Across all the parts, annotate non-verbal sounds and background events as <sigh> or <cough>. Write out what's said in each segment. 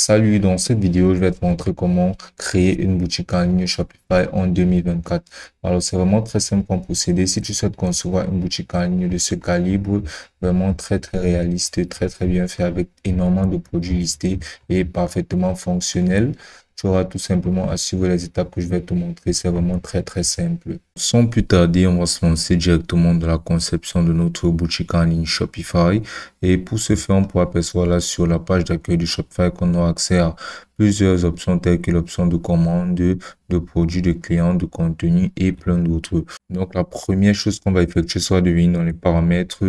Salut, dans cette vidéo, je vais te montrer comment créer une boutique en ligne Shopify en 2024. Alors, c'est vraiment très simple à procéder. Si tu souhaites concevoir une boutique en ligne de ce calibre, vraiment très, très réaliste, très, très bien fait avec énormément de produits listés et parfaitement fonctionnels, tu auras tout simplement à suivre les étapes que je vais te montrer. C'est vraiment très très simple. Sans plus tarder, on va se lancer directement dans la conception de notre boutique en ligne Shopify. Et pour ce faire, on pourra apercevoir là sur la page d'accueil du Shopify qu'on a accès à plusieurs options telles que l'option de commande, de, de produits, de clients, de contenu et plein d'autres. Donc la première chose qu'on va effectuer sera de venir dans les paramètres.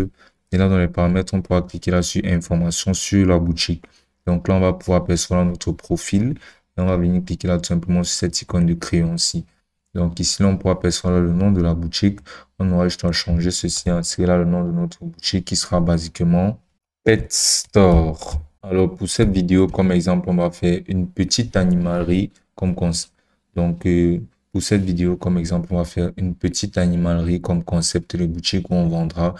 Et là dans les paramètres, on pourra cliquer là sur information sur la boutique. Donc là, on va pouvoir apercevoir notre profil on va venir cliquer là tout simplement sur cette icône de crayon si Donc ici, là, on pourra personnaliser le nom de la boutique. On aura juste à changer ceci, C'est là le nom de notre boutique qui sera basiquement Pet Store. Alors pour cette vidéo, comme exemple, on va faire une petite animalerie comme concept. Donc euh, pour cette vidéo, comme exemple, on va faire une petite animalerie comme concept de boutique où on vendra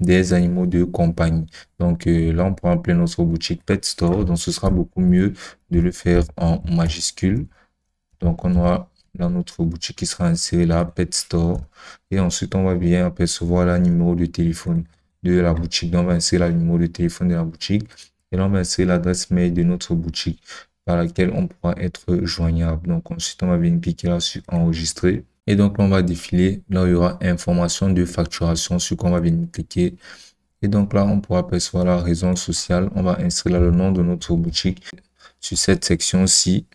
des animaux de compagnie. Donc euh, là, on pourra appeler notre boutique Pet Store. Donc ce sera beaucoup mieux de le faire en majuscule. Donc on aura dans notre boutique qui sera insérée là, Pet Store. Et ensuite, on va bien apercevoir le numéro de téléphone de la boutique. Donc on va insérer le numéro de téléphone de la boutique. Et là, on va insérer l'adresse mail de notre boutique par laquelle on pourra être joignable. Donc ensuite, on va bien cliquer là sur enregistrer. Et donc, là, on va défiler. Là, il y aura information de facturation sur quoi on va venir cliquer. Et donc là, on pourra apercevoir la raison sociale. On va inscrire le nom de notre boutique sur cette section-ci.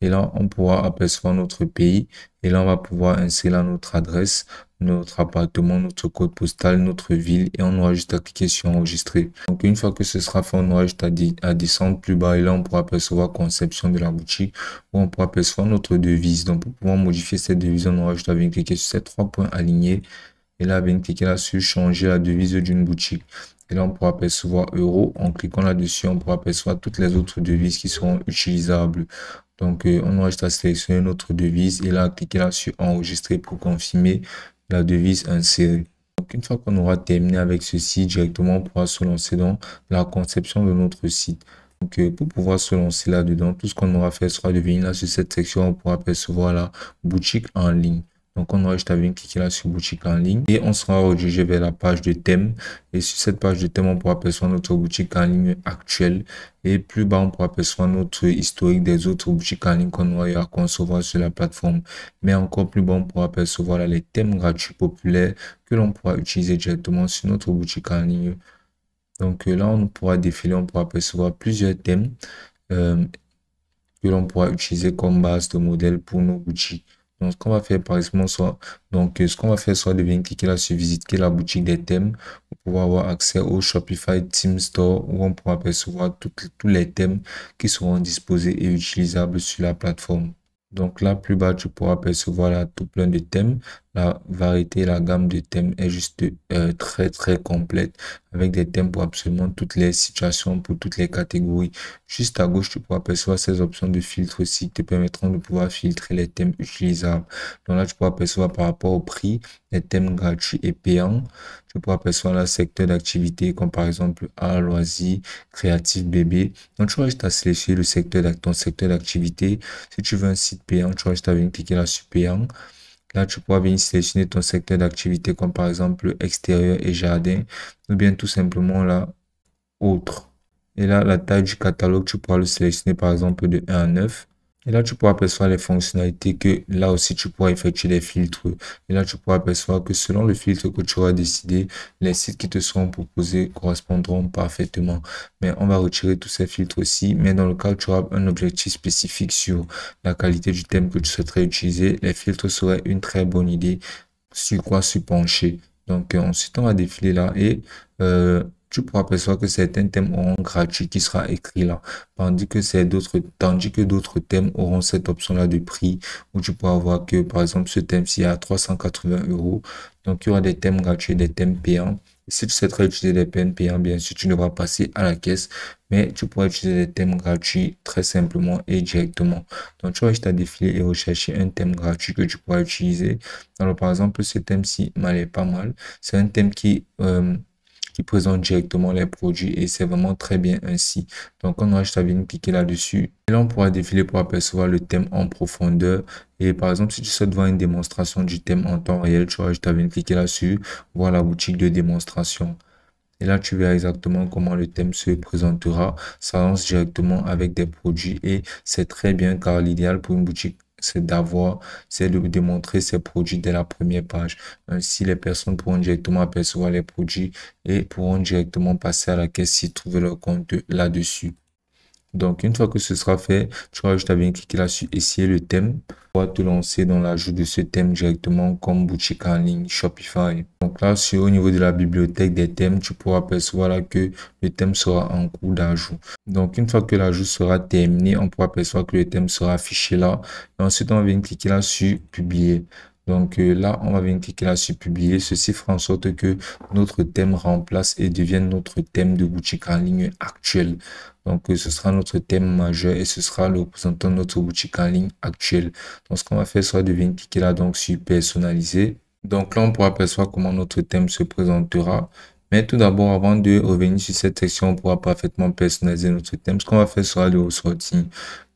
Et là, on pourra apercevoir notre pays. Et là, on va pouvoir inscrire notre adresse notre appartement, notre code postal, notre ville et on aura juste à cliquer sur enregistrer. Donc une fois que ce sera fait, on aura juste à, descendre plus bas et là on pourra apercevoir conception de la boutique où on pourra percevoir notre devise. Donc pour pouvoir modifier cette devise, on aura juste à venir cliquer sur ces trois points alignés et là venir cliquer là sur changer la devise d'une boutique. Et là, on pourra percevoir euro. En cliquant là-dessus, on pourra percevoir toutes les autres devises qui seront utilisables. Donc, euh, on aura juste à sélectionner notre devise et là, cliquer là sur enregistrer pour confirmer la devise insérée. Donc une fois qu'on aura terminé avec ceci, directement on pourra se lancer dans la conception de notre site. Donc, euh, pour pouvoir se lancer là-dedans, tout ce qu'on aura fait sera de venir là sur cette section, on pourra apercevoir la boutique en ligne. Donc on aura juste à venir cliquer là sur boutique en ligne et on sera redirigé vers la page de thème. Et sur cette page de thème, on pourra apercevoir notre boutique en ligne actuelle. Et plus bas, on pourra apercevoir notre historique des autres boutiques en ligne qu'on aura eu à concevoir sur la plateforme. Mais encore plus bas, on pourra apercevoir les thèmes gratuits populaires que l'on pourra utiliser directement sur notre boutique en ligne. Donc euh, là, on pourra défiler, on pourra apercevoir plusieurs thèmes euh, que l'on pourra utiliser comme base de modèle pour nos boutiques. Donc, ce qu'on va faire, par exemple, soit, donc, euh, ce qu'on va faire, soit de venir cliquer là sur visiter la boutique des thèmes pour pouvoir avoir accès au Shopify Team Store où on pourra apercevoir tous les thèmes qui seront disposés et utilisables sur la plateforme. Donc là, plus bas, tu pourras percevoir là, tout plein de thèmes. La variété, la gamme de thèmes est juste euh, très, très complète avec des thèmes pour absolument toutes les situations, pour toutes les catégories. Juste à gauche, tu pourras percevoir ces options de filtre aussi qui te permettront de pouvoir filtrer les thèmes utilisables. Donc là, tu pourras percevoir par rapport au prix, les thèmes gratuits et payants. Tu pourras apercevoir le secteur d'activité comme par exemple art, loisir, créatif, bébé. Donc tu vas juste à sélectionner le secteur ton secteur d'activité. Si tu veux un site payant, tu restes à venir cliquer là sur payant. Là, tu pourras venir sélectionner ton secteur d'activité comme par exemple extérieur et jardin ou bien tout simplement là autre. Et là, la taille du catalogue, tu pourras le sélectionner par exemple de 1 à 9. Et là, tu pourras apercevoir les fonctionnalités que là aussi, tu pourras effectuer des filtres. Et là, tu pourras apercevoir que selon le filtre que tu auras décidé, les sites qui te seront proposés correspondront parfaitement. Mais on va retirer tous ces filtres aussi. Mais dans le cas où tu auras un objectif spécifique sur la qualité du thème que tu souhaiterais utiliser, les filtres seraient une très bonne idée sur quoi se pencher. Donc, euh, ensuite, on va défiler là et... Euh, tu pourras apercevoir que certains thèmes auront gratuit qui sera écrit là, tandis que c'est d'autres, tandis que d'autres thèmes auront cette option là de prix où tu pourras voir que par exemple ce thème-ci est à 380 euros. Donc il y aura des thèmes gratuits, des thèmes payants. Si tu souhaiterais utiliser des thèmes payants, bien sûr, tu devras passer à la caisse, mais tu pourras utiliser des thèmes gratuits très simplement et directement. Donc, tu vas juste à défiler et rechercher un thème gratuit que tu pourras utiliser. Alors, par exemple, ce thème-ci m'allait pas mal. C'est un thème qui, euh, qui présente directement les produits et c'est vraiment très bien ainsi. Donc on juste à venir cliquer là-dessus. Et là on pourra défiler pour apercevoir le thème en profondeur. Et par exemple, si tu souhaites voir une démonstration du thème en temps réel, tu auras juste à venir cliquer là-dessus, voir la boutique de démonstration. Et là, tu verras exactement comment le thème se présentera. Ça lance directement avec des produits et c'est très bien car l'idéal pour une boutique c'est d'avoir, c'est de démontrer ses produits dès la première page. Ainsi, euh, les personnes pourront directement apercevoir les produits et pourront directement passer à la caisse si trouver leur compte là-dessus. Donc, une fois que ce sera fait, tu vas juste à bien cliquer là sur essayer le thème pour te lancer dans l'ajout de ce thème directement comme boutique en ligne Shopify. Donc là, au niveau de la bibliothèque des thèmes, tu pourras percevoir que le thème sera en cours d'ajout. Donc, une fois que l'ajout sera terminé, on pourra percevoir que le thème sera affiché là. Et ensuite, on vient cliquer là sur publier. Donc euh, là, on va venir cliquer là sur publier. Ceci fera en sorte que notre thème remplace et devienne notre thème de boutique en ligne actuel. Donc euh, ce sera notre thème majeur et ce sera le représentant de notre boutique en ligne actuelle. Donc ce qu'on va faire, sera de venir cliquer là donc sur personnaliser. Donc là, on pourra apercevoir comment notre thème se présentera. Mais tout d'abord, avant de revenir sur cette section, on pourra parfaitement personnaliser notre thème. Ce qu'on va faire sera de ressortir.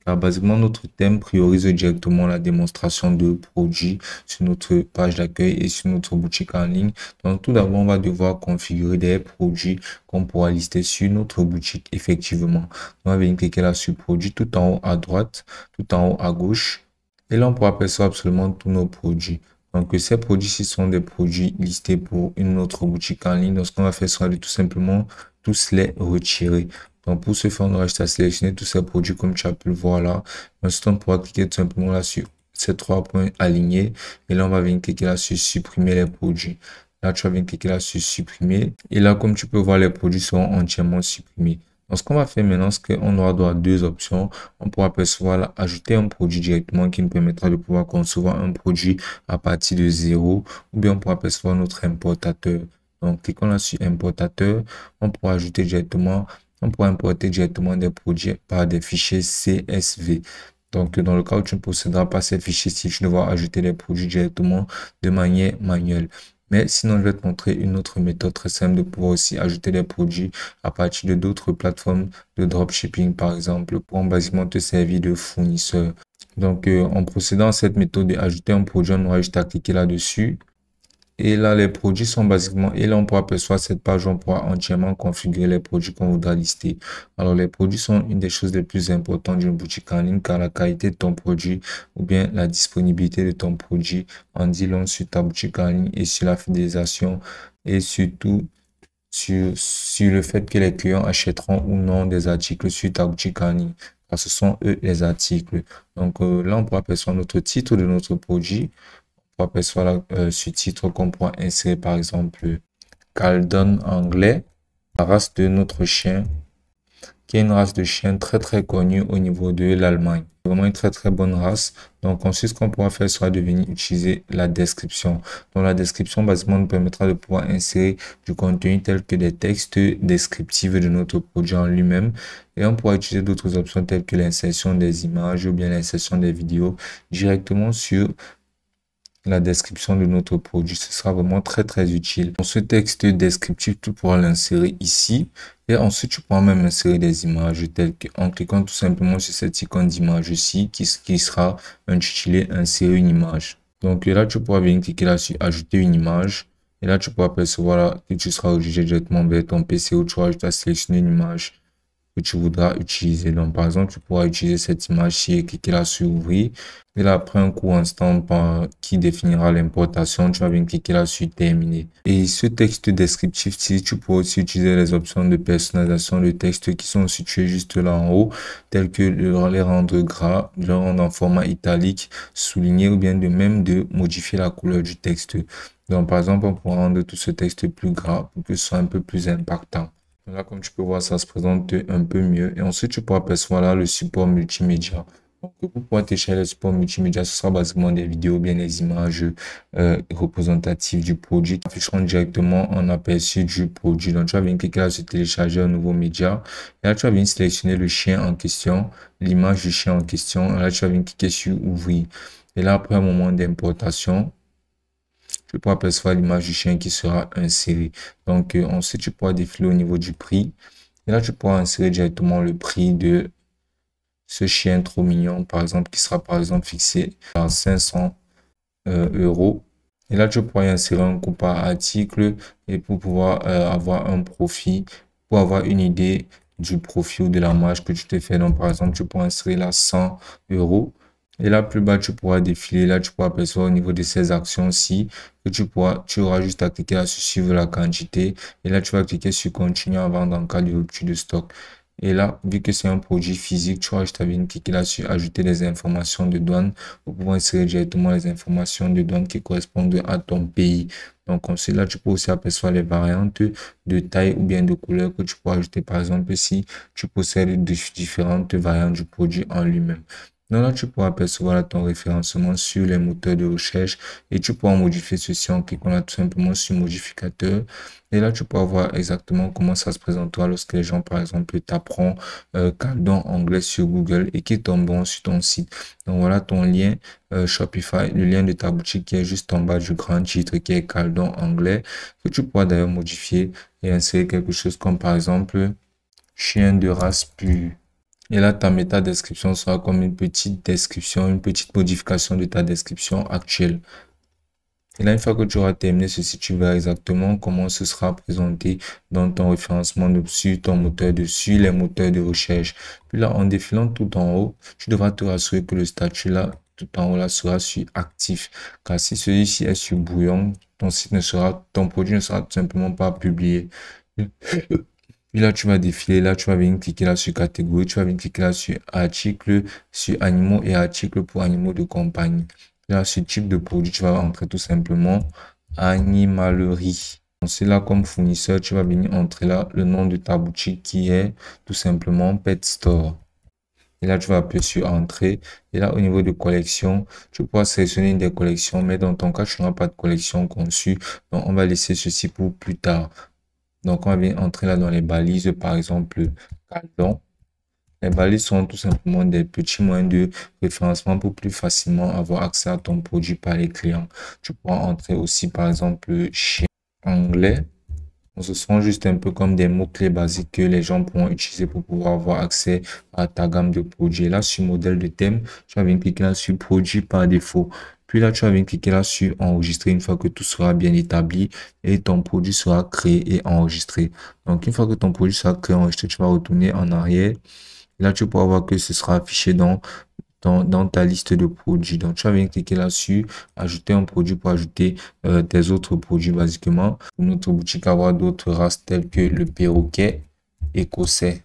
Alors, basiquement notre thème priorise directement la démonstration de produits sur notre page d'accueil et sur notre boutique en ligne. Donc tout d'abord, on va devoir configurer des produits qu'on pourra lister sur notre boutique effectivement. On va venir cliquer là sur produits tout en haut à droite, tout en haut à gauche. Et là, on pourra apercevoir absolument tous nos produits. Donc, ces produits-ci sont des produits listés pour une autre boutique en ligne. Donc, ce qu'on va faire c'est de tout simplement tous les retirer. Donc pour ce faire, on reste à sélectionner tous ces produits comme tu as pu le voir là. Ensuite, on pourra cliquer tout simplement là sur ces trois points alignés. Et là, on va venir cliquer là sur supprimer les produits. Là, tu vas venir cliquer là sur supprimer. Et là, comme tu peux voir, les produits seront entièrement supprimés. Donc, ce qu'on va faire maintenant, c'est qu'on aura deux options. On pourra percevoir là, ajouter un produit directement qui nous permettra de pouvoir concevoir un produit à partir de zéro. Ou bien on pourra percevoir notre importateur. Donc, cliquons là sur importateur, on pourra ajouter directement pour importer directement des produits par des fichiers CSV. Donc, dans le cas où tu ne posséderas pas ces fichiers, si tu devras ajouter les produits directement de manière manuelle. Mais sinon, je vais te montrer une autre méthode très simple de pouvoir aussi ajouter des produits à partir de d'autres plateformes de dropshipping, par exemple, pour basiquement te servir de fournisseur. Donc, euh, en procédant à cette méthode d'ajouter un produit, on aura juste à cliquer là-dessus. Et là, les produits sont basiquement, et là, on pourra apercevoir cette page, on pourra entièrement configurer les produits qu'on voudra lister. Alors, les produits sont une des choses les plus importantes d'une boutique en ligne, car la qualité de ton produit ou bien la disponibilité de ton produit en dit long sur ta boutique en ligne et sur la fidélisation et surtout sur, le fait que les clients achèteront ou non des articles sur ta boutique en ligne. ce sont eux les articles. Donc, euh, là, on pourra apercevoir notre titre de notre produit. On apercevoir le sous titre qu'on pourra insérer par exemple Caldon anglais, la race de notre chien, qui est une race de chien très très connue au niveau de l'Allemagne. Vraiment une très très bonne race. Donc ensuite ce qu'on pourra faire sera de venir utiliser la description. Donc, la description basiquement nous permettra de pouvoir insérer du contenu tel que des textes descriptifs de notre produit en lui-même. Et on pourra utiliser d'autres options telles que l'insertion des images ou bien l'insertion des vidéos directement sur la description de notre produit. Ce sera vraiment très très utile. Dans ce texte descriptif, tu pourras l'insérer ici. Et ensuite, tu pourras même insérer des images telles que, en cliquant tout simplement sur cette icône d'image ici qui, qui sera intitulé insérer une image. Donc là, tu pourras bien cliquer là sur ajouter une image. Et là, tu pourras percevoir là, que tu seras obligé directement vers ton PC où tu vas juste à sélectionner une image que tu voudras utiliser. Donc, par exemple, tu pourras utiliser cette image-ci et cliquer là sur ouvrir. Et là, après un court instant ben, qui définira l'importation, tu vas bien cliquer là sur terminer. Et ce texte descriptif, si tu pourras aussi utiliser les options de personnalisation de texte qui sont situées juste là en haut, telles que de les rendre gras, de les rendre en format italique, souligner ou bien de même de modifier la couleur du texte. Donc, par exemple, on pourra rendre tout ce texte plus gras pour que ce soit un peu plus impactant. Là, comme tu peux voir, ça se présente un peu mieux. Et ensuite, tu peux apercevoir là le support multimédia. Donc, pour pouvoir télécharger le support multimédia, ce sera basiquement des vidéos, bien des images euh, représentatives du produit qui afficheront directement en aperçu du produit. Donc, tu vas venir cliquer là sur télécharger un nouveau média. Et là, tu vas venir sélectionner le chien en question, l'image du chien en question. Et là, tu vas venir cliquer sur ouvrir. Et là, après un moment d'importation, tu peux l'image du chien qui sera insérée. Donc, euh, on ensuite, tu pourras défiler au niveau du prix. Et là, tu pourras insérer directement le prix de ce chien trop mignon, par exemple, qui sera par exemple fixé à 500 euh, euros. Et là, tu pourras insérer un coup par article et pour pouvoir euh, avoir un profit, pour avoir une idée du profit ou de la marge que tu t'es fait. Donc, par exemple, tu pourras insérer la 100 euros. Et là, plus bas, tu pourras défiler. Là, tu pourras apercevoir au niveau de ces actions-ci que tu pourras, tu auras juste à cliquer sur « suivre la quantité. Et là, tu vas cliquer sur continuer à vendre en cas de rupture de stock. Et là, vu que c'est un produit physique, tu vois, je t'avais cliquer là sur ajouter les informations de douane. pour pouvoir insérer directement les informations de douane qui correspondent à ton pays. Donc, comme là tu peux aussi apercevoir les variantes de taille ou bien de couleur que tu pourras ajouter. Par exemple, si tu possèdes différentes variantes du produit en lui-même. Donc là, tu pourras apercevoir ton référencement sur les moteurs de recherche et tu pourras modifier ceci en cliquant là tout simplement sur modificateur. Et là, tu pourras voir exactement comment ça se présentera lorsque les gens, par exemple, t'apprennent euh, Caldon anglais sur Google et qui tomberont sur ton site. Donc voilà ton lien euh, Shopify, le lien de ta boutique qui est juste en bas du grand titre qui est Caldon anglais que tu pourras d'ailleurs modifier et insérer quelque chose comme par exemple chien de race pure et là, ta méta description sera comme une petite description, une petite modification de ta description actuelle. Et là, une fois que tu auras terminé ceci, tu verras exactement comment ce sera présenté dans ton référencement dessus, ton moteur dessus, les moteurs de recherche. Puis là, en défilant tout en haut, tu devras te rassurer que le statut là, tout en haut là, sera sur actif. Car si celui-ci est sur bouillon, ton site ne sera, ton produit ne sera tout simplement pas publié. <laughs> Puis là, tu vas défiler. Là, tu vas venir cliquer là sur catégorie. Tu vas venir cliquer là sur article, sur animaux et articles pour animaux de compagnie. Là, ce type de produit, tu vas entrer tout simplement animalerie. C'est là comme fournisseur, tu vas venir entrer là le nom de ta boutique qui est tout simplement Pet Store. Et là, tu vas appuyer sur Entrée. Et là, au niveau de collection, tu pourras sélectionner des collections. Mais dans ton cas, tu n'auras pas de collection conçue. Donc, on va laisser ceci pour plus tard. Donc, on vient entrer là dans les balises, par exemple, caldon. Les balises sont tout simplement des petits moyens de référencement pour plus facilement avoir accès à ton produit par les clients. Tu pourras entrer aussi, par exemple, chez anglais. Ce sont juste un peu comme des mots-clés basiques que les gens pourront utiliser pour pouvoir avoir accès à ta gamme de produits. Là, sur modèle de thème, tu vas bien cliquer là sur produit par défaut. Puis là, tu vas venir cliquer là sur enregistrer une fois que tout sera bien établi et ton produit sera créé et enregistré. Donc, une fois que ton produit sera créé et enregistré, tu vas retourner en arrière. là, tu pourras voir que ce sera affiché dans dans, ta liste de produits. Donc, tu vas venir cliquer là sur ajouter un produit pour ajouter des euh, autres produits, basiquement. notre boutique, avoir d'autres races telles que le perroquet écossais.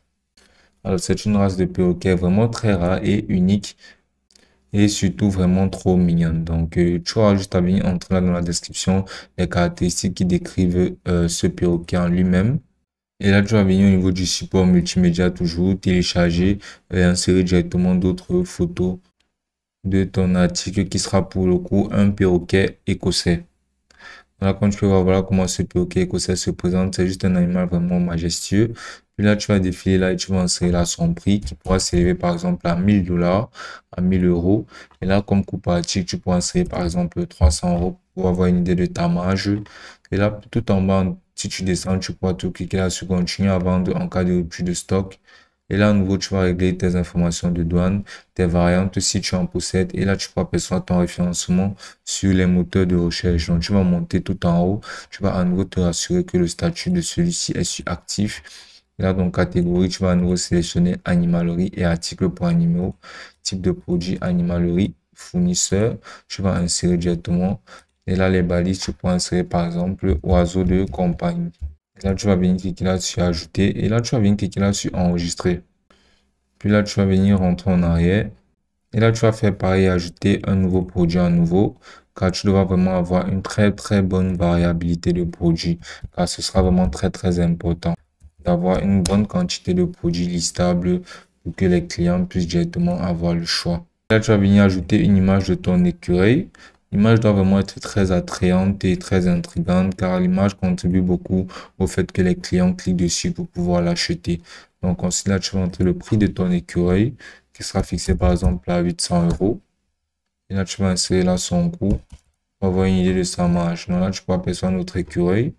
Alors, c'est une race de perroquet vraiment très rare et unique et surtout vraiment trop mignonne. Donc, euh, tu auras juste à venir entrer là dans la description les caractéristiques qui décrivent euh, ce perroquet en lui-même. Et là, tu vas venir au niveau du support multimédia toujours, télécharger et euh, insérer directement d'autres photos de ton article qui sera pour le coup un perroquet écossais. là, quand tu peux voir voilà comment ce perroquet écossais se présente, c'est juste un animal vraiment majestueux puis là, tu vas défiler là et tu vas insérer là son prix qui pourra s'élever par exemple à 1000 dollars, à 1000 euros. Et là, comme coût pratique tu pourras insérer par exemple 300 euros pour avoir une idée de ta marge. Et là, tout en bas, si tu descends, tu pourras te cliquer là sur continuer à vendre en cas de rupture de stock. Et là, à nouveau, tu vas régler tes informations de douane, tes variantes si tu en possèdes. Et là, tu pourras percevoir ton référencement sur les moteurs de recherche. Donc, tu vas monter tout en haut. Tu vas à nouveau te rassurer que le statut de celui-ci est actif Là, dans catégorie, tu vas à nouveau sélectionner animalerie et article pour animaux, type de produit, animalerie, fournisseur. Tu vas insérer directement. Et là, les balises, tu peux insérer par exemple oiseau de compagnie. là, tu vas venir cliquer là sur ajouter. Et là, tu vas venir cliquer là sur enregistrer. Puis là, tu vas venir rentrer en arrière. Et là, tu vas faire pareil, ajouter un nouveau produit à nouveau, car tu dois vraiment avoir une très très bonne variabilité de produits, car ce sera vraiment très très important d'avoir une bonne quantité de produits listables pour que les clients puissent directement avoir le choix. Là, tu vas venir ajouter une image de ton écureuil. L'image doit vraiment être très attrayante et très intrigante car l'image contribue beaucoup au fait que les clients cliquent dessus pour pouvoir l'acheter. Donc ensuite là tu vas entrer le prix de ton écureuil qui sera fixé par exemple à 800 euros. Et là tu vas insérer là son coût pour avoir une idée de sa marge. Donc là tu peux appeler ça notre écureuil.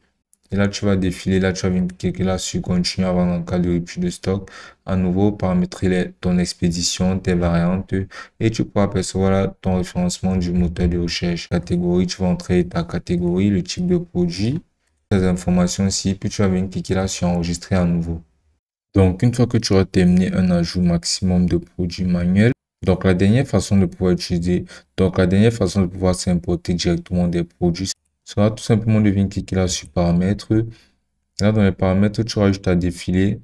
Et là, tu vas défiler, là, tu vas venir cliquer là sur continuer à avoir un cas de rupture de stock. À nouveau, paramétrer ton expédition, tes variantes, et tu pourras apercevoir ton référencement du moteur de recherche. Catégorie, tu vas entrer ta catégorie, le type de produit, tes informations ici, puis tu vas venir cliquer là sur enregistrer à nouveau. Donc, une fois que tu auras terminé un ajout maximum de produits manuels, donc la dernière façon de pouvoir utiliser, donc la dernière façon de pouvoir s'importer directement des produits, sera tout simplement de venir cliquer là sur paramètres. là, dans les paramètres, tu juste à défiler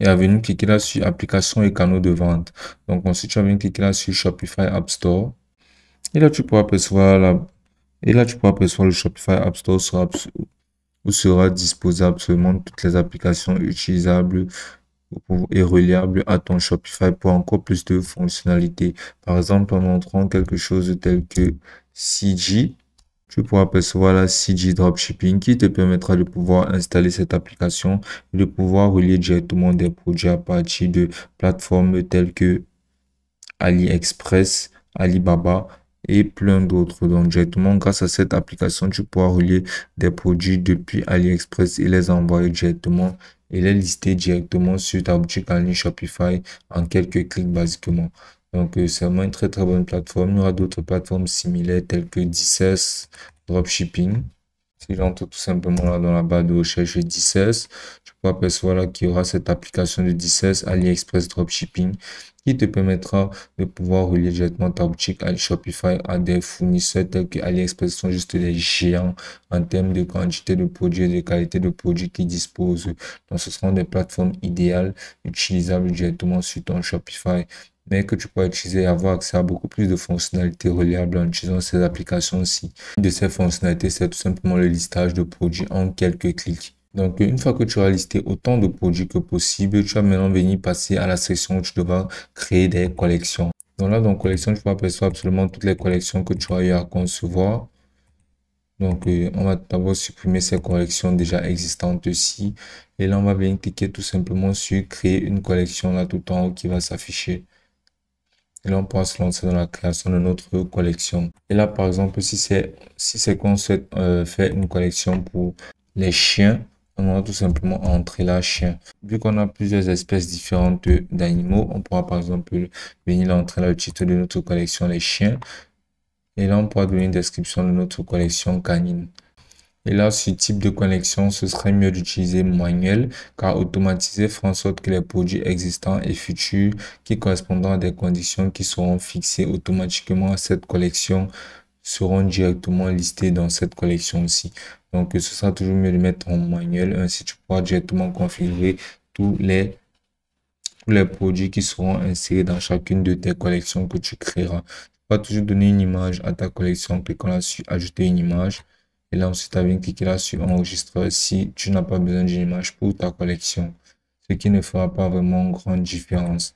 et à venir cliquer là sur Applications et canaux de vente. Donc ensuite, tu vas venir cliquer là sur Shopify App Store. Et là, tu pourras percevoir la... Et là, tu pourras percevoir le Shopify App Store sera où sera disposé absolument toutes les applications utilisables et reliables à ton Shopify pour encore plus de fonctionnalités. Par exemple, en montrant quelque chose tel que CG, tu pourras percevoir la CG Dropshipping qui te permettra de pouvoir installer cette application et de pouvoir relier directement des produits à partir de plateformes telles que AliExpress, Alibaba et plein d'autres. Donc directement grâce à cette application, tu pourras relier des produits depuis AliExpress et les envoyer directement et les lister directement sur ta boutique en Shopify en quelques clics basiquement. Donc, euh, c'est vraiment une très très bonne plateforme. Il y aura d'autres plateformes similaires telles que 10 Dropshipping. Si j'entre tout simplement là dans la barre de recherche 10 je peux apercevoir là qu'il y aura cette application de 10 AliExpress Dropshipping qui te permettra de pouvoir relier directement ta boutique à Shopify à des fournisseurs tels que AliExpress sont juste des géants en termes de quantité de produits et de qualité de produits qu'ils disposent. Donc ce seront des plateformes idéales utilisables directement sur ton Shopify mais que tu pourras utiliser et avoir accès à beaucoup plus de fonctionnalités reliables en utilisant ces applications-ci. Une de ces fonctionnalités, c'est tout simplement le listage de produits en quelques clics. Donc, une fois que tu as listé autant de produits que possible, tu vas maintenant venir passer à la section où tu devras créer des collections. Donc là, dans collection, tu vas apercevoir absolument toutes les collections que tu as eu à concevoir. Donc, euh, on va d'abord supprimer ces collections déjà existantes ci Et là, on va venir cliquer tout simplement sur créer une collection là tout en haut qui va s'afficher et là, on pourra se lancer dans la création de notre collection. Et là, par exemple, si c'est si c'est qu'on souhaite euh, faire une collection pour les chiens, on va tout simplement entrer là chien. Vu qu'on a plusieurs espèces différentes d'animaux, on pourra par exemple venir entrer là le titre de notre collection les chiens. Et là, on pourra donner une description de notre collection canine. Et là, ce type de connexion, ce serait mieux d'utiliser manuel car automatiser fera en sorte que les produits existants et futurs qui correspondent à des conditions qui seront fixées automatiquement à cette collection seront directement listés dans cette collection aussi. Donc, ce sera toujours mieux de mettre en manuel. Ainsi, tu pourras directement configurer tous les les produits qui seront insérés dans chacune de tes collections que tu créeras. Tu vas toujours donner une image à ta collection en cliquant là-dessus, ajouter une image. Et là ensuite, tu bien cliquer là sur enregistrer si tu n'as pas besoin d'une image pour ta collection. Ce qui ne fera pas vraiment grande différence.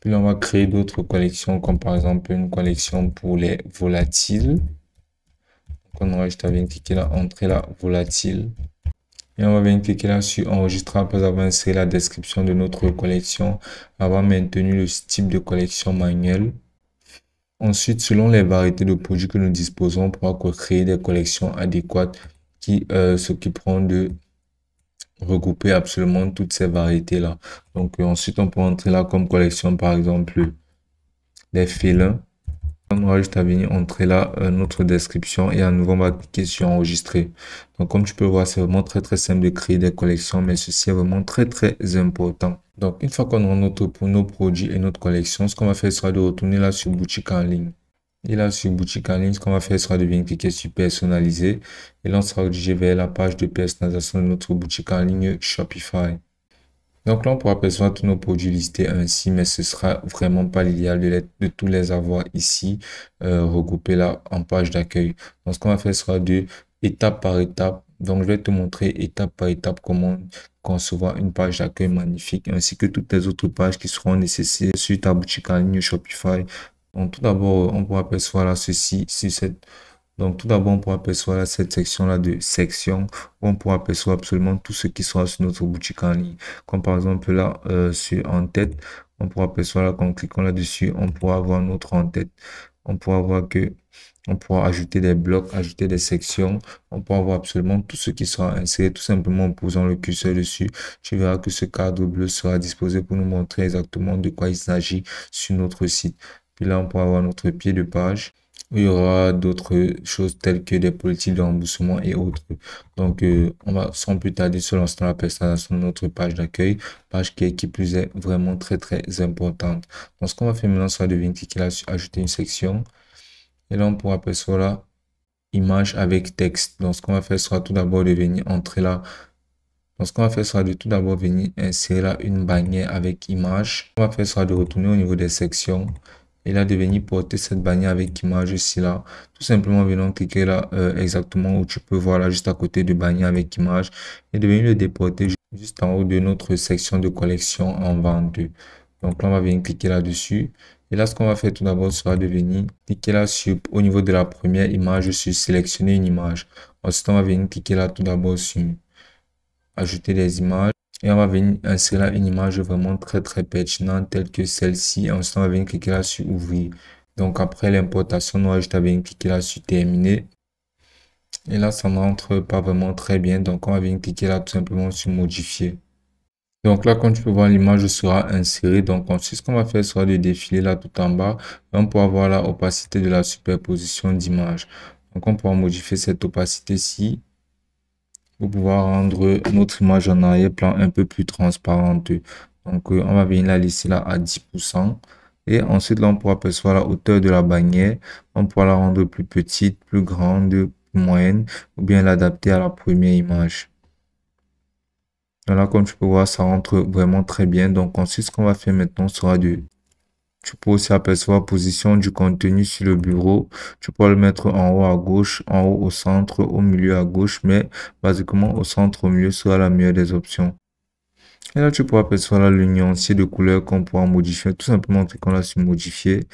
Puis là, on va créer d'autres collections comme par exemple une collection pour les volatiles. Donc on va juste à venir cliquer là, entrer là, volatile. Et on va bien cliquer là sur enregistrer après avoir inséré la description de notre collection, avoir maintenu le type de collection manuel. Ensuite, selon les variétés de produits que nous disposons, on pourra créer des collections adéquates qui s'occuperont euh, de regrouper absolument toutes ces variétés-là. Donc euh, ensuite, on peut entrer là comme collection, par exemple, des fils. On va juste à venir entrer là euh, notre description et à nouveau on va cliquer sur enregistrer. Donc comme tu peux voir, c'est vraiment très très simple de créer des collections, mais ceci est vraiment très très important. Donc, une fois qu'on a notre, pour nos produits et notre collection, ce qu'on va faire sera de retourner là sur boutique en ligne. Et là, sur boutique en ligne, ce qu'on va faire sera de bien cliquer sur personnaliser. Et là, on sera dirigé vers la page de personnalisation de notre boutique en ligne Shopify. Donc là, on pourra percevoir tous nos produits listés ainsi, mais ce sera vraiment pas l'idéal de, tous les avoir ici, euh, regroupés là en page d'accueil. Donc ce qu'on va faire sera de étape par étape. Donc je vais te montrer étape par étape comment concevoir une page d'accueil magnifique ainsi que toutes les autres pages qui seront nécessaires sur ta boutique en ligne Shopify. Donc tout d'abord, on pourra apercevoir là ceci, sur cette donc tout d'abord, on pourra apercevoir cette section-là de section. on pourra apercevoir absolument tout ce qui sera sur notre boutique en ligne. Comme par exemple là, euh, sur en tête, on pourra apercevoir là, qu'en cliquant là-dessus, on pourra avoir notre en tête. On pourra voir que on pourra ajouter des blocs, ajouter des sections, on pourra voir absolument tout ce qui sera inséré tout simplement en posant le curseur dessus. Tu verras que ce cadre bleu sera disposé pour nous montrer exactement de quoi il s'agit sur notre site. Puis là, on pourra avoir notre pied de page. Il y aura d'autres choses telles que des politiques de remboursement et autres. Donc, euh, on va sans plus tarder se lancer dans la personnalisation de notre page d'accueil, page qui est qui plus est vraiment très très importante. Donc, ce qu'on va faire maintenant, c'est de venir cliquer là sur ajouter une section. Et là, on pourra appeler cela image avec texte. Donc, ce qu'on va faire sera tout d'abord de venir entrer là. Donc, ce qu'on va faire sera de tout d'abord venir insérer là une bannière avec image. On va faire sera de retourner au niveau des sections. Et là, de venir porter cette bannière avec image ici là. Tout simplement, venant cliquer là euh, exactement où tu peux voir là juste à côté de bannière avec image. Et de venir le déporter juste en haut de notre section de collection en vente. Donc là, on va venir cliquer là-dessus. Et là, ce qu'on va faire tout d'abord sera de venir cliquer là sur, au niveau de la première image, sur sélectionner une image. Ensuite, on va venir cliquer là tout d'abord sur ajouter des images. Et on va venir insérer là une image vraiment très très pertinente telle que celle-ci. Ensuite, on va venir cliquer là sur ouvrir. Donc après l'importation, on va juste venir cliquer là sur terminer. Et là, ça n'entre pas vraiment très bien. Donc on va venir cliquer là tout simplement sur modifier. Donc là, comme tu peux voir, l'image sera insérée. Donc ensuite, ce qu'on va faire sera de défiler là tout en bas. on pour avoir la opacité de la superposition d'image. Donc on pourra modifier cette opacité-ci pour pouvoir rendre notre image en arrière-plan un peu plus transparente. Donc euh, on va venir la laisser là à 10%. Et ensuite là on pourra percevoir la hauteur de la bannière. On pourra la rendre plus petite, plus grande, plus moyenne ou bien l'adapter à la première image. Là, comme tu peux voir, ça rentre vraiment très bien. Donc, ensuite, ce qu'on va faire maintenant sera de tu peux aussi apercevoir position du contenu sur le bureau. Tu peux le mettre en haut à gauche, en haut au centre, au milieu à gauche, mais basiquement au centre, au milieu sera la meilleure des options. Et là, tu peux apercevoir l'union nuancier de couleurs qu'on pourra modifier, tout simplement en qu'on a su modifier.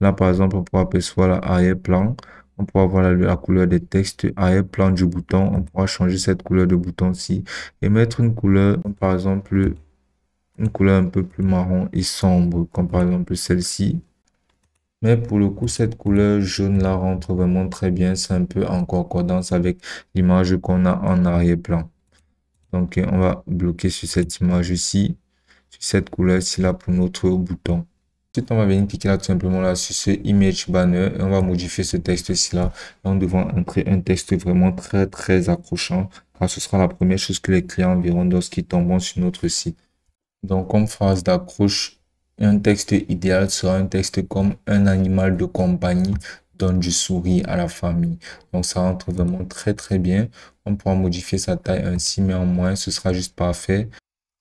Là, par exemple, on pourra apercevoir l'arrière-plan. On pourra voir la, couleur des textes arrière-plan du bouton. On pourra changer cette couleur de bouton-ci et mettre une couleur, par exemple, une couleur un peu plus marron et sombre, comme par exemple celle-ci. Mais pour le coup, cette couleur jaune la rentre vraiment très bien. C'est un peu en concordance avec l'image qu'on a en arrière-plan. Donc, on va bloquer sur cette image ici, sur cette couleur-ci là pour notre bouton. Ensuite, on va venir cliquer là tout simplement là sur ce image banner et on va modifier ce texte-ci là on devra entrer un texte vraiment très très accrochant. car ce sera la première chose que les clients verront lorsqu'ils tomberont sur notre site. Donc, comme phrase d'accroche, un texte idéal sera un texte comme un animal de compagnie donne du sourire à la famille. Donc ça rentre vraiment très très bien. On pourra modifier sa taille ainsi, mais en moins ce sera juste parfait.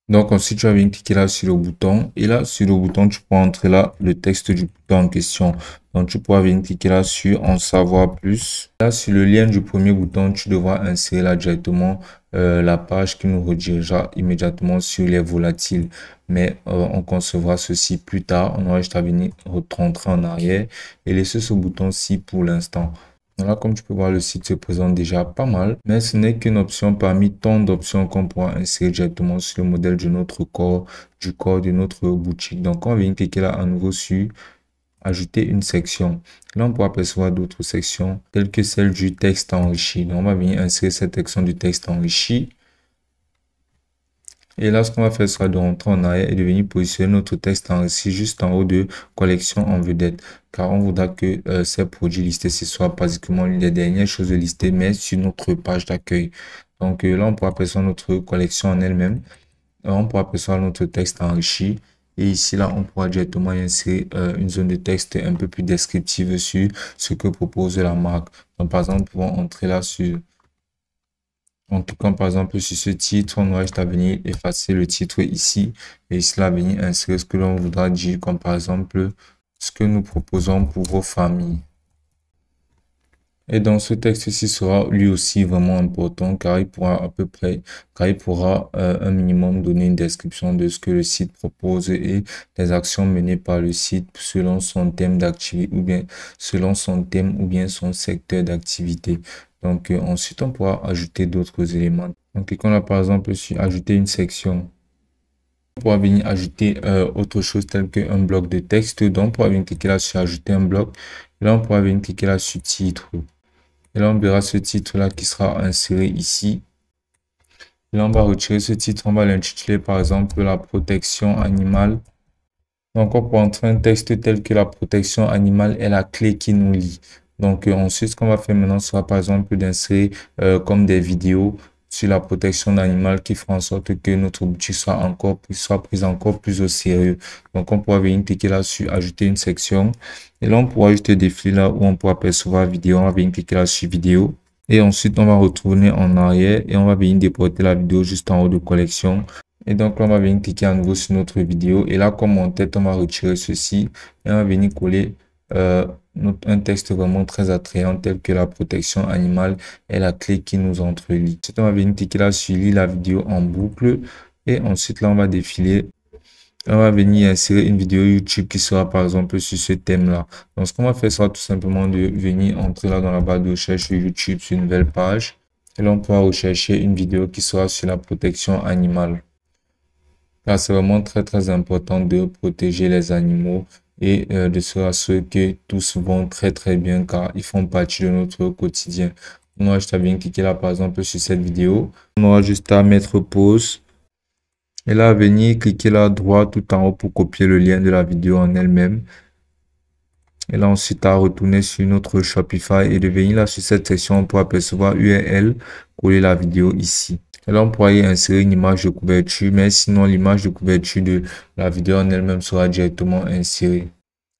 Donc ensuite, tu vas venir cliquer là sur le bouton. Et là, sur le bouton, tu peux entrer là le texte du bouton en question. Donc tu pourras venir cliquer là sur en savoir plus. Là, sur le lien du premier bouton, tu devras insérer là directement euh, la page qui nous redirigera immédiatement sur les volatiles. Mais euh, on concevra ceci plus tard. On aura juste à venir rentrer en arrière et laisser ce bouton-ci pour l'instant. Là, comme tu peux voir, le site se présente déjà pas mal, mais ce n'est qu'une option parmi tant d'options qu'on pourra insérer directement sur le modèle de notre corps, du corps de notre boutique. Donc, on vient cliquer là à nouveau sur ajouter une section. Là, on pourra percevoir d'autres sections, telles que celle du texte enrichi. Donc, on va venir insérer cette section du texte enrichi. Et là, ce qu'on va faire sera de rentrer en arrière et de venir positionner notre texte enrichi juste en haut de collection en vedette. Car on voudra que euh, ces produits listés, ce soit pratiquement l'une des dernières choses listées, mais sur notre page d'accueil. Donc euh, là, on pourra apercevoir notre collection en elle-même. Euh, on pourra apercevoir notre texte enrichi. Et ici, là, on pourra directement insérer une zone de texte un peu plus descriptive sur ce que propose la marque. Donc, par exemple, on pouvons entrer là sur en tout cas, par exemple sur ce titre, on reste à venir effacer le titre ici et cela va venir inscrire ce que l'on voudra dire, comme par exemple ce que nous proposons pour vos familles. Et dans ce texte-ci sera lui aussi vraiment important car il pourra à peu près, car il pourra euh, un minimum donner une description de ce que le site propose et des actions menées par le site selon son thème d'activité ou bien selon son thème ou bien son secteur d'activité. Donc, euh, ensuite, on pourra ajouter d'autres éléments. Donc, on a par exemple, sur ajouter une section. On pourra venir ajouter euh, autre chose tel qu'un bloc de texte. Donc, on pourra venir cliquer là sur ajouter un bloc. Et là, on pourra venir cliquer là sur titre. Et là, on verra ce titre-là qui sera inséré ici. là, on va retirer ce titre. On va l'intituler, par exemple, la protection animale. Donc, on pourra entrer un texte tel que la protection animale est la clé qui nous lie. Donc euh, ensuite, ce qu'on va faire maintenant sera par exemple d'insérer euh, comme des vidéos sur la protection d'animal qui fera en sorte que notre boutique soit encore plus, soit prise encore plus au sérieux. Donc, on pourra venir cliquer là-dessus, ajouter une section. Et là, on pourra ajouter des là où on pourra percevoir vidéo. On va venir cliquer là-dessus vidéo. Et ensuite, on va retourner en arrière et on va venir déporter la vidéo juste en haut de collection. Et donc, là, on va venir cliquer à nouveau sur notre vidéo. Et là, comme en tête, on va retirer ceci et on va venir coller euh, un texte vraiment très attrayant tel que la protection animale est la clé qui nous entrelie. C'est on va venir cliquer là sur la vidéo en boucle et ensuite là on va défiler. on va venir insérer une vidéo YouTube qui sera par exemple sur ce thème là. Donc ce qu'on va faire sera tout simplement de venir entrer là dans la barre de recherche YouTube sur une nouvelle page et là on pourra rechercher une vidéo qui sera sur la protection animale. Là c'est vraiment très très important de protéger les animaux et euh, de se à que tous vont très très bien car ils font partie de notre quotidien. On va juste à bien cliquer là par exemple sur cette vidéo. On va juste à mettre pause. Et là, venir, cliquer là droit tout en haut pour copier le lien de la vidéo en elle-même. Et là, ensuite, à retourner sur notre Shopify et de venir là sur cette section pour apercevoir URL, coller la vidéo ici là, on pourrait y insérer une image de couverture, mais sinon, l'image de couverture de la vidéo en elle-même sera directement insérée.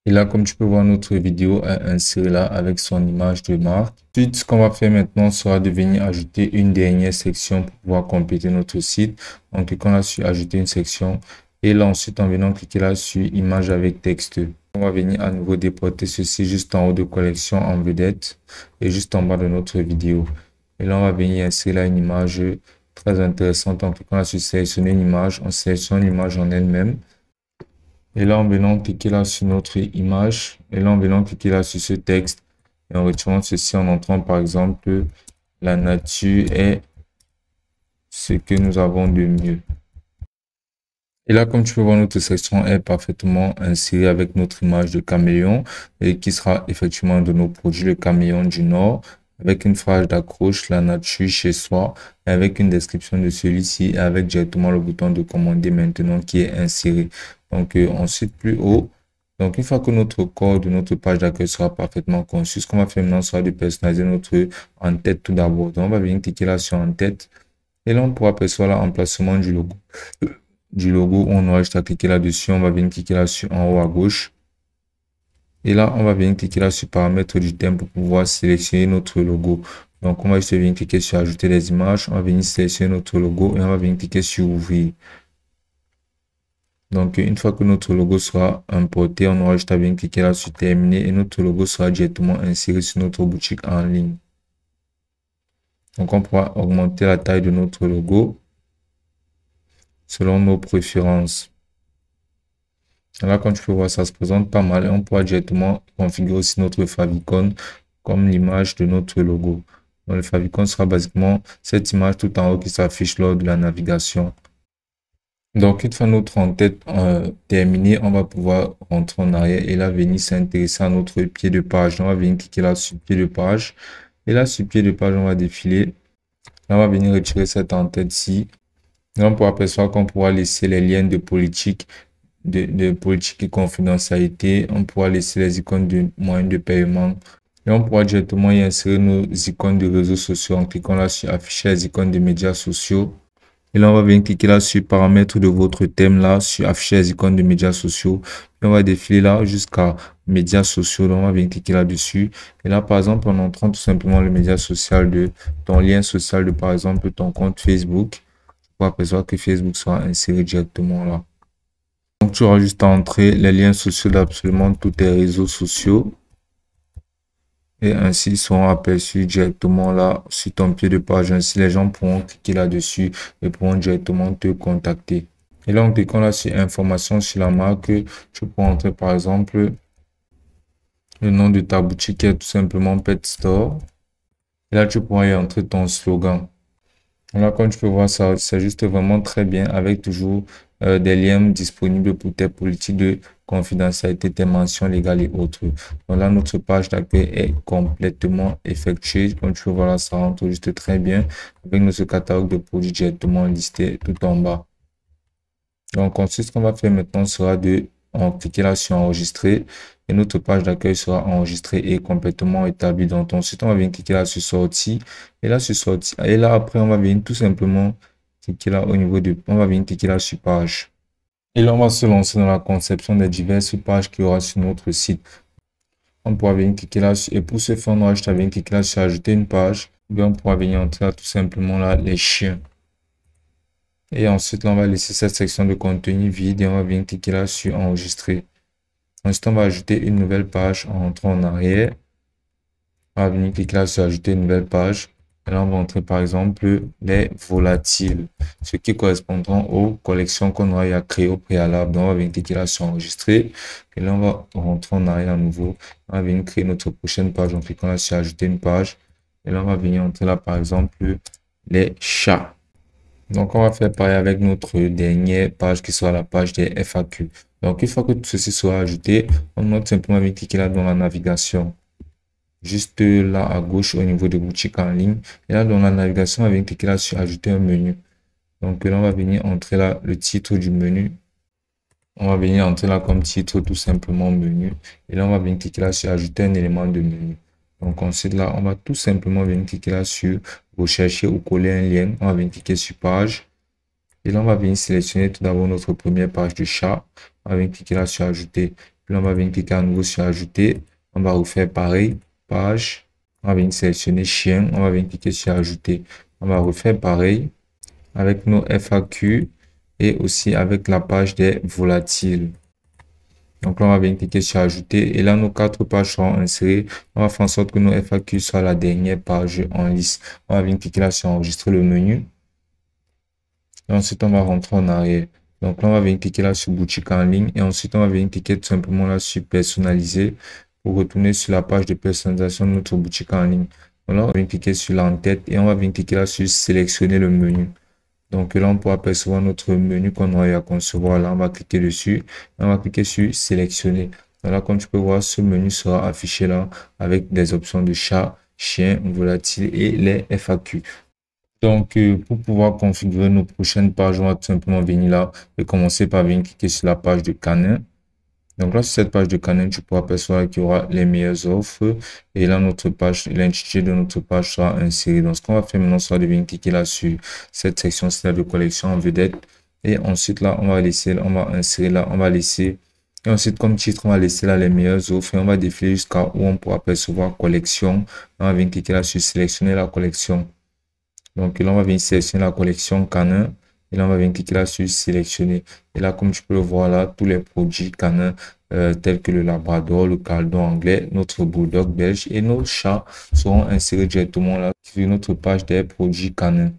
Et là, comme tu peux voir, notre vidéo est insérée là avec son image de marque. Ensuite, ce qu'on va faire maintenant sera de venir ajouter une dernière section pour pouvoir compléter notre site. En cliquant là sur ajouter une section et là ensuite en venant cliquer là sur image avec texte. On va venir à nouveau déporter ceci juste en haut de collection en vedette et juste en bas de notre vidéo. Et là, on va venir insérer là une image Très intéressante En cliquant sur sélectionner une image, on sélectionne l'image en elle-même. Et là, en venant cliquer là sur notre image, et là, en venant cliquer là sur ce texte, et en retirant ceci en entrant par exemple, la nature est ce que nous avons de mieux. Et là, comme tu peux voir, notre section est parfaitement insérée avec notre image de caméléon et qui sera effectivement de nos produits, le caméléon du Nord avec une phrase d'accroche, la nature chez soi, avec une description de celui-ci, avec directement le bouton de commander maintenant qui est inséré. Donc, euh, ensuite, plus haut, donc, une fois que notre code, notre page d'accueil sera parfaitement conçu, ce qu'on va faire maintenant sera de personnaliser notre en tête tout d'abord. Donc, on va venir cliquer là sur en tête et là, on pourra percevoir l'emplacement du logo. Du logo, on aura juste à cliquer là-dessus. On va venir cliquer là-dessus en haut à gauche. Et là, on va bien cliquer là sur paramètres du thème pour pouvoir sélectionner notre logo. Donc, on va juste venir cliquer sur ajouter des images. On va venir sélectionner notre logo et on va venir cliquer sur ouvrir. Donc, une fois que notre logo sera importé, on aura juste à venir cliquer là sur terminer et notre logo sera directement inséré sur notre boutique en ligne. Donc, on pourra augmenter la taille de notre logo selon nos préférences. Là, comme tu peux voir, ça se présente pas mal. Et on pourra directement configurer aussi notre favicon comme l'image de notre logo. le favicon sera basiquement cette image tout en haut qui s'affiche lors de la navigation. Donc, une fois notre en-tête euh, terminée, on va pouvoir rentrer en arrière et là venir s'intéresser à notre pied de page. on va venir cliquer là sur pied de page. Et là, sur pied de page, on va défiler. Là, on va venir retirer cette en-tête-ci. Là, on pourra apercevoir qu'on pourra laisser les liens de politique de, politique et confidentialité, on pourra laisser les icônes de moyens de paiement et on pourra directement y insérer nos icônes de réseaux sociaux en cliquant là sur afficher les icônes des médias sociaux. Et là, on va venir cliquer là sur paramètres de votre thème là, sur afficher les icônes de médias sociaux. Et on va défiler là jusqu'à médias sociaux. on va bien cliquer là-dessus. Et là, par exemple, en entrant tout simplement le média social de ton lien social de, par exemple, ton compte Facebook, on va apprécier que Facebook soit inséré directement là. Donc tu auras juste à entrer les liens sociaux d'absolument tous tes réseaux sociaux. Et ainsi ils seront aperçus directement là sur ton pied de page. Ainsi les gens pourront cliquer là-dessus et pourront directement te contacter. Et là en cliquant là sur informations sur la marque, tu peux entrer par exemple le nom de ta boutique qui est tout simplement Pet Store. Et là tu pourras y entrer ton slogan. Là, comme tu peux voir, ça, c'est juste vraiment très bien avec toujours euh, des liens disponibles pour tes politiques de confidentialité, tes mentions légales et autres. Donc là, notre page d'accueil est complètement effectuée. Comme tu peux voir là, ça rentre juste très bien avec notre catalogue de produits directement listé tout en bas. Donc, ensuite, ce qu'on va faire maintenant sera de on cliquer là sur enregistrer et notre page d'accueil sera enregistrée et complètement établie Donc ensuite, On va venir cliquer là sur sortie et là sur sortie et là après on va venir tout simplement au niveau du, on va venir cliquer là sur page. Et là, on va se lancer dans la conception des diverses pages qu'il y aura sur notre site. On pourra venir cliquer là et pour ce faire, on va juste venir cliquer là sur ajouter une page. Bien, on pourra venir entrer tout simplement là les chiens. Et ensuite, là, on va laisser cette section de contenu vide et on va venir cliquer là sur enregistrer. Ensuite, on va ajouter une nouvelle page en rentrant en arrière. On va venir cliquer là sur ajouter une nouvelle page là on va entrer par exemple les volatiles, ce qui correspondra aux collections qu'on aura créées au préalable. Donc, on va venir cliquer là sur enregistrer. Et là, on va rentrer en arrière à nouveau. On va venir créer notre prochaine page en cliquant là sur ajouter une page. Et là, on va venir entrer là par exemple les chats. Donc, on va faire pareil avec notre dernière page qui soit la page des FAQ. Donc, une fois que tout ceci soit ajouté, on va simplement cliquer là dans la navigation juste là à gauche au niveau de boutique en ligne. Et là, dans la navigation, on va venir cliquer là sur ajouter un menu. Donc là, on va venir entrer là le titre du menu. On va venir entrer là comme titre tout simplement menu. Et là, on va venir cliquer là sur ajouter un élément de menu. Donc ensuite là, on va tout simplement venir cliquer là sur rechercher ou coller un lien. On va venir cliquer sur page. Et là, on va venir sélectionner tout d'abord notre première page de chat. On va venir cliquer là sur ajouter. Puis là, on va venir cliquer à nouveau sur ajouter. On va refaire pareil page. On va venir sélectionner chien. On va venir cliquer sur ajouter. On va refaire pareil avec nos FAQ et aussi avec la page des volatiles. Donc là, on va venir cliquer sur ajouter et là, nos quatre pages seront insérées. On va faire en sorte que nos FAQ soient la dernière page en liste. On va venir cliquer là sur enregistrer le menu. Et ensuite, on va rentrer en arrière. Donc là, on va venir cliquer là sur boutique en ligne et ensuite, on va venir cliquer tout simplement là sur personnaliser pour retourner sur la page de personnalisation de notre boutique en ligne. Voilà, on va cliquer sur l'entête et on va venir cliquer là sur sélectionner le menu. Donc là, on pourra percevoir notre menu qu'on a eu à concevoir. Là, on va cliquer dessus et on va cliquer sur sélectionner. Voilà, comme tu peux voir, ce menu sera affiché là avec des options de chat, chien, volatile et les FAQ. Donc, euh, pour pouvoir configurer nos prochaines pages, on va tout simplement venir là et commencer par venir cliquer sur la page de canin. Donc là, sur cette page de Canon, tu pourras apercevoir qu'il y aura les meilleures offres. Et là, notre page, l'intitulé de notre page sera inséré. Donc ce qu'on va faire maintenant, c'est de venir cliquer là sur cette section, celle de collection en vedette. Et ensuite, là, on va laisser, on va insérer là, on va laisser. Et ensuite, comme titre, on va laisser là les meilleures offres et on va défiler jusqu'à où on pourra apercevoir collection. On va venir cliquer là sur sélectionner la collection. Donc là, on va venir sélectionner la collection Canon. Et là, on va venir cliquer là sur sélectionner. Et là, comme tu peux le voir là, tous les produits canins euh, tels que le labrador, le Caldon anglais, notre bulldog belge et nos chats seront insérés directement là sur notre page des produits canins.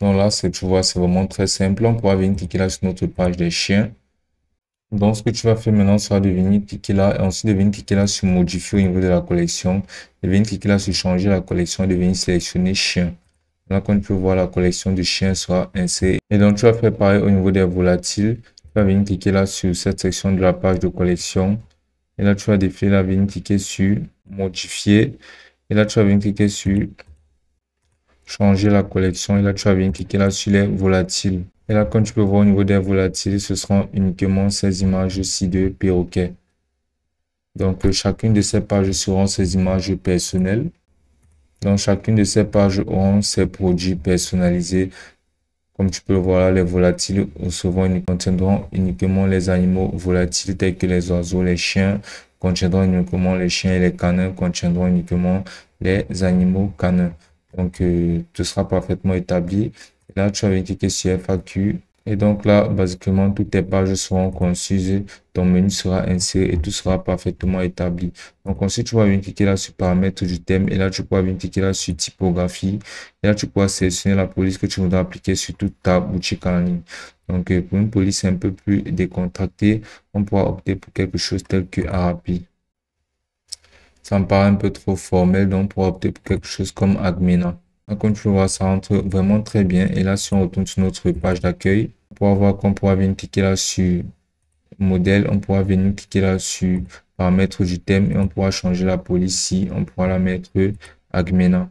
Donc là, tu vois, c'est vraiment très simple. On pourra venir cliquer là sur notre page des chiens. Donc, ce que tu vas faire maintenant ça de venir cliquer là et ensuite de venir cliquer là sur modifier au niveau de la collection, de venir cliquer là sur changer la collection et de venir sélectionner chien. Là, quand tu peux voir, la collection du chien sera insérée. Et donc, tu vas faire pareil au niveau des volatiles. Tu vas venir cliquer là sur cette section de la page de collection. Et là, tu vas défiler, là, venir cliquer sur modifier. Et là, tu vas venir cliquer sur changer la collection. Et là, tu vas venir cliquer là sur les volatiles. Et là, quand tu peux voir au niveau des volatiles, ce seront uniquement ces images-ci de perroquets. Donc, euh, chacune de ces pages seront ces images personnelles. Dans chacune de ces pages auront ces produits personnalisés. Comme tu peux le voir, les volatiles souvent contiendront uniquement les animaux volatiles tels que les oiseaux, les chiens contiendront uniquement les chiens et les canins contiendront uniquement les animaux canins. Donc, euh, tout sera parfaitement établi. là, tu as indiqué sur FAQ, et donc là, basiquement, toutes tes pages seront concises, ton menu sera inséré et tout sera parfaitement établi. Donc ensuite, tu vas venir cliquer là sur paramètres du thème et là, tu pourras venir cliquer là sur typographie. Et là, tu pourras sélectionner la police que tu voudras appliquer sur toute ta boutique en ligne. Donc euh, pour une police un peu plus décontractée, on pourra opter pour quelque chose tel que Arapi. Ça me paraît un peu trop formel, donc on pourra opter pour quelque chose comme Agmina. Ah, comme tu vois, ça rentre vraiment très bien. Et là, si on retourne sur notre page d'accueil, on pourra voir qu'on pourra venir cliquer là sur modèle, on pourra venir cliquer là sur paramètres du thème et on pourra changer la police ici, on pourra la mettre Agmena.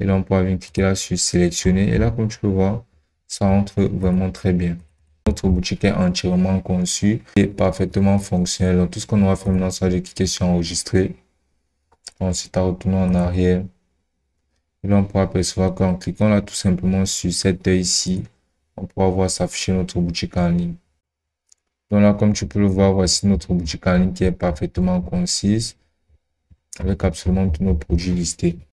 Et là, on pourra venir cliquer là sur sélectionner. Et là, comme tu peux voir, ça entre vraiment très bien. Notre boutique est entièrement conçue et parfaitement fonctionnelle. Donc, tout ce qu'on aura faire maintenant, c'est de cliquer sur enregistrer. Ensuite, à retourner en arrière. Et eh là, on pourra apercevoir qu'en cliquant là tout simplement sur cette œil ici, on pourra voir s'afficher notre boutique en ligne. Donc là, comme tu peux le voir, voici notre boutique en ligne qui est parfaitement concise avec absolument tous nos produits listés.